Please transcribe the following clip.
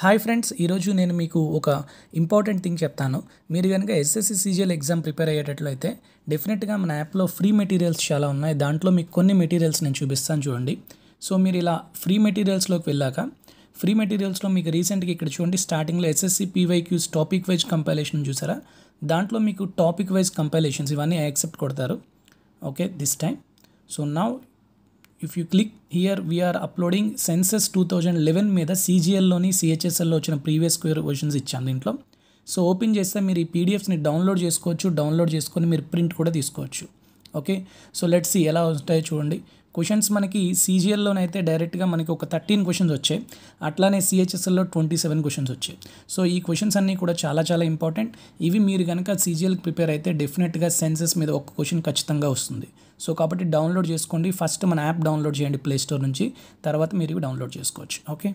hi friends ఈరోజు నేను మీకు ఒక ఇంపార్టెంట్ థింగ్ చెప్తాను మీరు కనుక ఎస్ఎస్సి సీజియల్ ఎగ్జామ్ ప్రిపేర్ అయ్యేటట్లయితే డెఫినెట్గా మన యాప్లో ఫ్రీ మెటీరియల్స్ చాలా ఉన్నాయి దాంట్లో మీకు కొన్ని మెటీరియల్స్ నేను చూపిస్తాను చూడండి సో మీరు ఇలా ఫ్రీ మెటీరియల్స్లోకి వెళ్ళాక ఫ్రీ మెటీరియల్స్లో మీకు రీసెంట్గా ఇక్కడ చూడండి స్టార్టింగ్లో SSC PYQs topic wise compilation చూసారా దాంట్లో మీకు టాపిక్ వైజ్ కంపైలేషన్స్ ఇవన్నీ యాక్సెప్ట్ కొడతారు ఓకే దిస్ టైం సో నా if you click here we are uploading census two thousand eleven మీద సీజీఎల్లోని సిహెచ్ఎస్ఎల్లో వచ్చిన ప్రీవియస్ క్వైర్ వర్షన్స్ ఇచ్చాను దీంట్లో సో ఓపెన్ చేస్తే మీరు ఈ పీడిఎఫ్స్ని డౌన్లోడ్ చేసుకోవచ్చు డౌన్లోడ్ చేసుకొని మీరు ప్రింట్ కూడా తీసుకోవచ్చు ఓకే సో లెట్స్ ఎలా ఉంటాయో చూడండి క్వశ్చన్స్ మనకి సీజీఎల్లోనైతే డైరెక్ట్గా మనకి ఒక థర్టీన్ క్వశ్చన్స్ వచ్చాయి అట్లానే సిహెచ్ఎస్ఎల్లో ట్వంటీ సెవెన్ క్వశ్చన్స్ వచ్చాయి సో ఈ క్వశ్చన్స్ అన్నీ కూడా చాలా చాలా ఇంపార్టెంట్ ఇవి మీరు కనుక సీజీఎల్కి ప్రిపేర్ అయితే డెఫినెట్గా సెన్సెస్ మీద ఒక క్వశ్చన్ ఖచ్చితంగా వస్తుంది సో కాబట్టి డౌన్లోడ్ చేసుకోండి ఫస్ట్ మన యాప్ డౌన్లోడ్ చేయండి ప్లే స్టోర్ నుంచి తర్వాత మీరు ఇవి డౌన్లోడ్ చేసుకోవచ్చు ఓకే